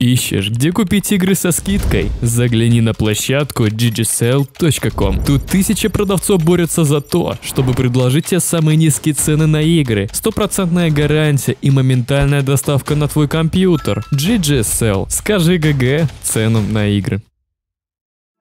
Ищешь, где купить игры со скидкой? Загляни на площадку ggcell.com. Тут тысячи продавцов борются за то, чтобы предложить тебе самые низкие цены на игры, стопроцентная гарантия и моментальная доставка на твой компьютер. GGSL. Скажи ГГ цену на игры.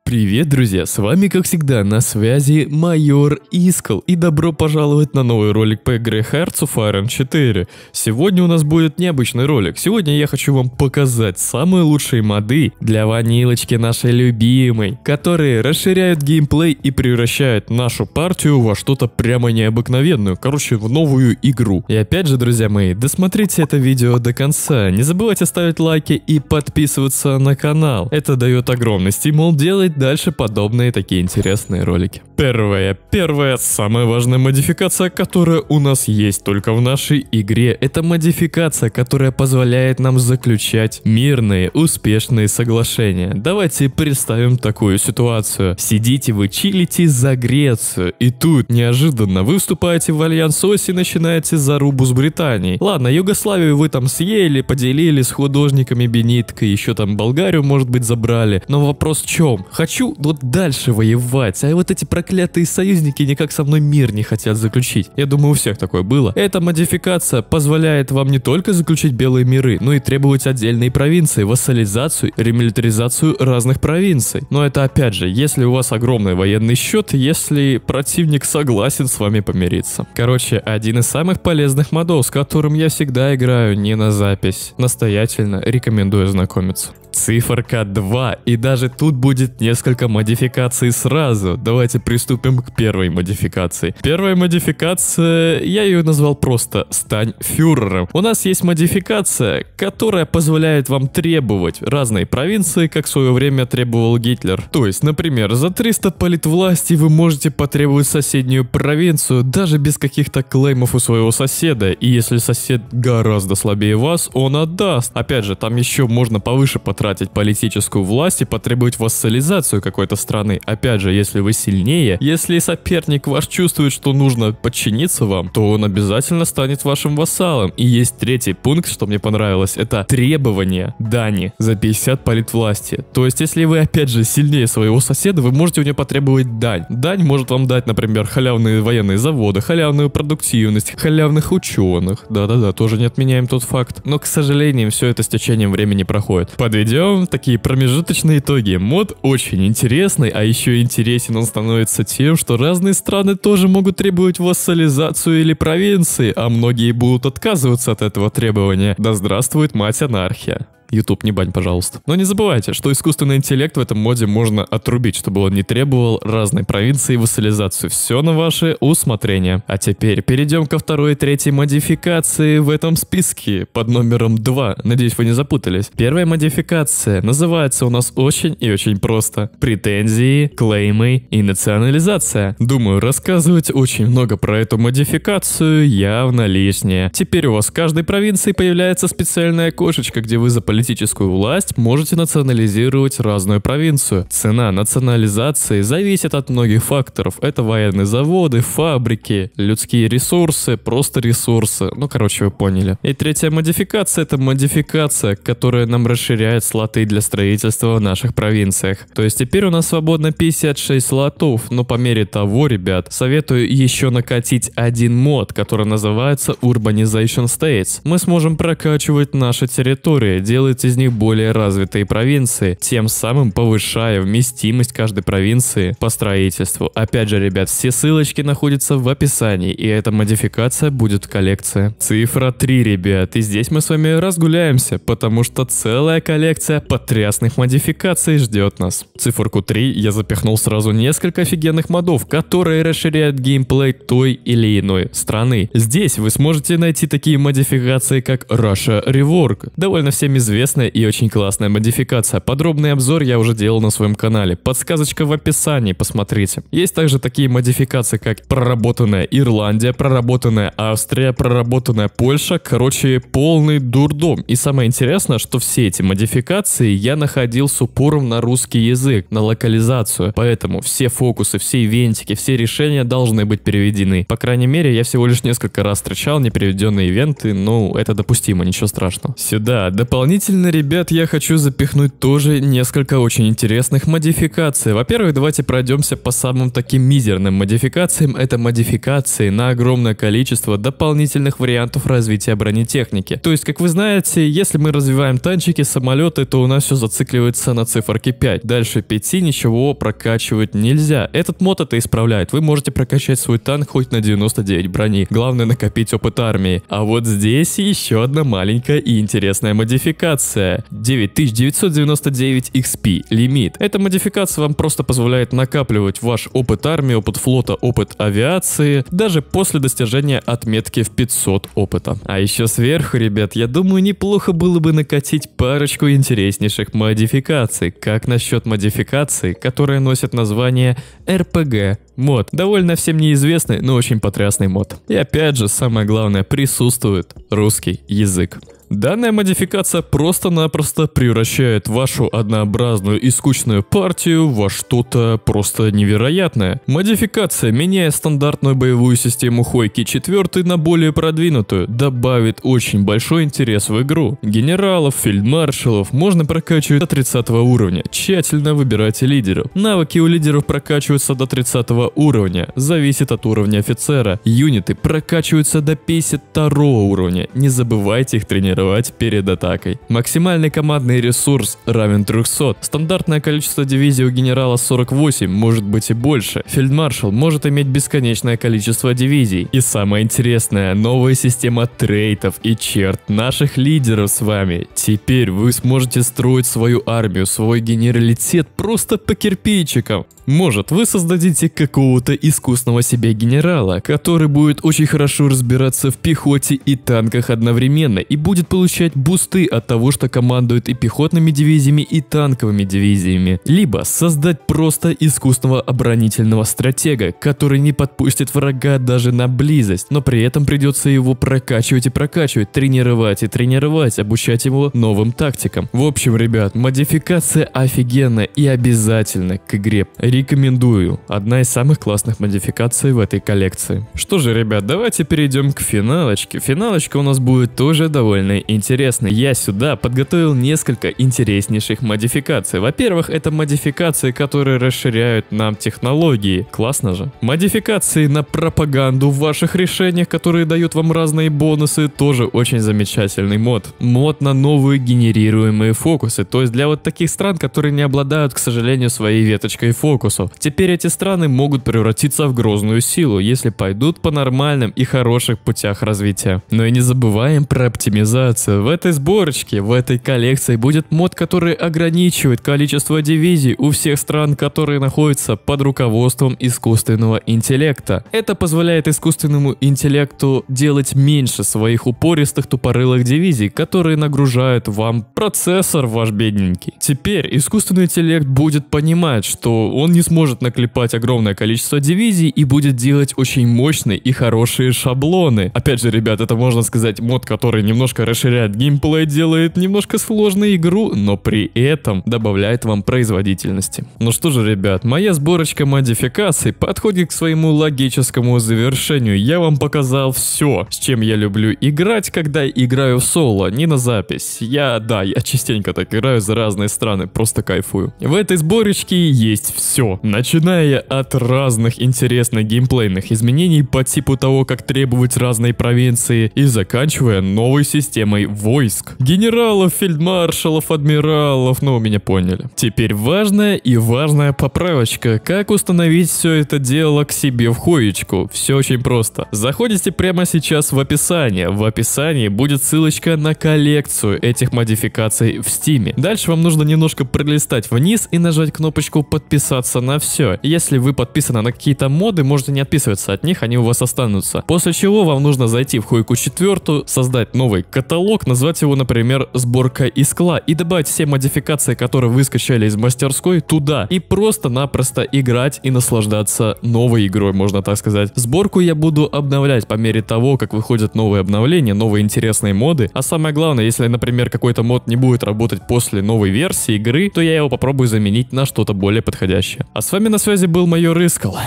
Привет, друзья! С вами, как всегда, на связи Майор Искал, и добро пожаловать на новый ролик по игре Hearts of Iron 4. Сегодня у нас будет необычный ролик. Сегодня я хочу вам показать самые лучшие моды для ванилочки нашей любимой, которые расширяют геймплей и превращают нашу партию во что-то прямо необыкновенную, короче, в новую игру. И опять же, друзья мои, досмотрите это видео до конца, не забывайте ставить лайки и подписываться на канал. Это дает огромный стимул делать дальше подобные такие интересные ролики. Первая, первая, самая важная модификация, которая у нас есть только в нашей игре, это модификация, которая позволяет нам заключать мирные, успешные соглашения. Давайте представим такую ситуацию. Сидите вы, чилите за Грецию, и тут неожиданно вы вступаете в альянс ОС и начинаете зарубу с Британией. Ладно, Югославию вы там съели, поделили с художниками Бениткой, еще там Болгарию, может быть, забрали. Но вопрос в чем? хочу вот дальше воевать, а вот эти проклятые союзники никак со мной мир не хотят заключить. Я думаю, у всех такое было. Эта модификация позволяет вам не только заключить белые миры, но и требовать отдельные провинции, вассализацию, ремилитаризацию разных провинций. Но это опять же, если у вас огромный военный счет, если противник согласен с вами помириться. Короче, один из самых полезных модов, с которым я всегда играю не на запись. Настоятельно рекомендую знакомиться. Циферка 2, и даже тут будет не несколько модификаций сразу. Давайте приступим к первой модификации. Первая модификация, я ее назвал просто «Стань фюрером». У нас есть модификация, которая позволяет вам требовать разные провинции, как в свое время требовал Гитлер. То есть, например, за 300 политвласти вы можете потребовать соседнюю провинцию, даже без каких-то клеймов у своего соседа. И если сосед гораздо слабее вас, он отдаст. Опять же, там еще можно повыше потратить политическую власть и потребовать вассализацию репутацию какой-то страны. Опять же, если вы сильнее, если соперник ваш чувствует, что нужно подчиниться вам, то он обязательно станет вашим вассалом. И есть третий пункт, что мне понравилось, это требование дани за 50 политвласти. То есть, если вы опять же сильнее своего соседа, вы можете у него потребовать дань. Дань может вам дать, например, халявные военные заводы, халявную продуктивность, халявных ученых. Да-да-да, тоже не отменяем тот факт. Но, к сожалению, все это с течением времени проходит. Подведем такие промежуточные итоги. Мод очень очень интересный, а еще интересен он становится тем, что разные страны тоже могут требовать вассализацию или провинции, а многие будут отказываться от этого требования. Да здравствует мать анархия. YouTube, не бань, пожалуйста. Но не забывайте, что искусственный интеллект в этом моде можно отрубить, чтобы он не требовал разной провинции и вассализацию. Все на ваше усмотрение. А теперь перейдем ко второй и третьей модификации в этом списке под номером 2. Надеюсь, вы не запутались. Первая модификация называется у нас очень и очень просто. Претензии, клеймы и национализация. Думаю, рассказывать очень много про эту модификацию явно лишнее. Теперь у вас в каждой провинции появляется специальная кошечка, где вы заполняете политическую власть, можете национализировать разную провинцию. Цена национализации зависит от многих факторов. Это военные заводы, фабрики, людские ресурсы, просто ресурсы. Ну, короче, вы поняли. И третья модификация — это модификация, которая нам расширяет слоты для строительства в наших провинциях. То есть теперь у нас свободно 56 слотов, но по мере того, ребят, советую еще накатить один мод, который называется Urbanization States. Мы сможем прокачивать наши территории, делать делать из них более развитые провинции, тем самым повышая вместимость каждой провинции по строительству. Опять же, ребят, все ссылочки находятся в описании, и эта модификация будет в коллекции. Цифра 3, ребят, и здесь мы с вами разгуляемся, потому что целая коллекция потрясных модификаций ждет нас. Циферку 3 я запихнул сразу несколько офигенных модов, которые расширяют геймплей той или иной страны. Здесь вы сможете найти такие модификации, как Russia Rework, довольно всем известный известная и очень классная модификация. Подробный обзор я уже делал на своем канале. Подсказочка в описании, посмотрите. Есть также такие модификации, как проработанная Ирландия, проработанная Австрия, проработанная Польша. Короче, полный дурдом. И самое интересное, что все эти модификации я находил с упором на русский язык, на локализацию. Поэтому все фокусы, все ивентики, все решения должны быть переведены. По крайней мере, я всего лишь несколько раз встречал непереведенные ивенты, но ну, это допустимо, ничего страшного. Сюда дополнительно Действительно, ребят, я хочу запихнуть тоже несколько очень интересных модификаций. Во-первых, давайте пройдемся по самым таким мизерным модификациям. Это модификации на огромное количество дополнительных вариантов развития бронетехники. То есть, как вы знаете, если мы развиваем танчики, самолеты, то у нас все зацикливается на циферке 5. Дальше 5 ничего прокачивать нельзя. Этот мод это исправляет. Вы можете прокачать свой танк хоть на 99 брони. Главное накопить опыт армии. А вот здесь еще одна маленькая и интересная модификация модификация 9999 XP, лимит. Эта модификация вам просто позволяет накапливать ваш опыт армии, опыт флота, опыт авиации, даже после достижения отметки в 500 опыта. А еще сверху, ребят, я думаю, неплохо было бы накатить парочку интереснейших модификаций. Как насчет модификации, которая носит название RPG мод. Довольно всем неизвестный, но очень потрясный мод. И опять же, самое главное, присутствует русский язык. Данная модификация просто-напросто превращает вашу однообразную и скучную партию во что-то просто невероятное. Модификация, меняя стандартную боевую систему Хойки 4 на более продвинутую, добавит очень большой интерес в игру. Генералов, фельдмаршалов можно прокачивать до 30 уровня, тщательно выбирайте лидеров. Навыки у лидеров прокачиваются до 30 уровня, зависит от уровня офицера. Юниты прокачиваются до 52 уровня, не забывайте их тренировать прерывать перед атакой. Максимальный командный ресурс равен 300. Стандартное количество дивизий у генерала 48, может быть и больше. Фельдмаршал может иметь бесконечное количество дивизий. И самое интересное, новая система трейтов и черт наших лидеров с вами. Теперь вы сможете строить свою армию, свой генералитет просто по кирпичикам. Может, вы создадите какого-то искусного себе генерала, который будет очень хорошо разбираться в пехоте и танках одновременно и будет будет получать бусты от того, что командует и пехотными дивизиями, и танковыми дивизиями. Либо создать просто искусственного оборонительного стратега, который не подпустит врага даже на близость, но при этом придется его прокачивать и прокачивать, тренировать и тренировать, обучать его новым тактикам. В общем, ребят, модификация офигенная и обязательно к игре. Рекомендую. Одна из самых классных модификаций в этой коллекции. Что же, ребят, давайте перейдем к финалочке. Финалочка у нас будет тоже довольно самое интересное. Я сюда подготовил несколько интереснейших модификаций. Во-первых, это модификации, которые расширяют нам технологии. Классно же. Модификации на пропаганду в ваших решениях, которые дают вам разные бонусы, тоже очень замечательный мод. Мод на новые генерируемые фокусы, то есть для вот таких стран, которые не обладают, к сожалению, своей веточкой фокусов. Теперь эти страны могут превратиться в грозную силу, если пойдут по нормальным и хороших путях развития. Но и не забываем про оптимизацию разобраться. В этой сборочке, в этой коллекции будет мод, который ограничивает количество дивизий у всех стран, которые находятся под руководством искусственного интеллекта. Это позволяет искусственному интеллекту делать меньше своих упористых тупорылых дивизий, которые нагружают вам процессор ваш бедненький. Теперь искусственный интеллект будет понимать, что он не сможет наклепать огромное количество дивизий и будет делать очень мощные и хорошие шаблоны. Опять же, ребят, это можно сказать мод, который немножко расширяет геймплей, делает немножко сложной игру, но при этом добавляет вам производительности. Ну что же, ребят, моя сборочка модификаций подходит к своему логическому завершению. Я вам показал все, с чем я люблю играть, когда играю соло, не на запись. Я, да, я частенько так играю за разные страны, просто кайфую. В этой сборочке есть все, начиная от разных интересных геймплейных изменений по типу того, как требовать разные провинции, и заканчивая новой системой проблемой войск. Генералов, фельдмаршалов, адмиралов, ну, меня поняли. Теперь важная и важная поправочка. Как установить все это дело к себе в хоечку? Все очень просто. Заходите прямо сейчас в описание. В описании будет ссылочка на коллекцию этих модификаций в Steam. Дальше вам нужно немножко пролистать вниз и нажать кнопочку «Подписаться на все». Если вы подписаны на какие-то моды, можете не отписываться от них, они у вас останутся. После чего вам нужно зайти в хуйку четвертую, создать новый каталог каталог, назвать его, например, сборка искла и добавить все модификации, которые вы скачали из мастерской, туда и просто-напросто играть и наслаждаться новой игрой, можно так сказать. Сборку я буду обновлять по мере того, как выходят новые обновления, новые интересные моды, а самое главное, если, например, какой-то мод не будет работать после новой версии игры, то я его попробую заменить на что-то более подходящее. А с вами на связи был майор Искал.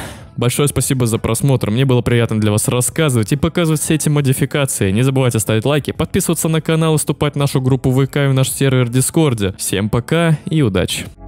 Большое спасибо за просмотр, мне было приятно для вас рассказывать и показывать все эти модификации. Не забывайте ставить лайки, подписываться на канал и вступать в нашу группу ВК и в наш сервер Дискорде. Всем пока и удачи!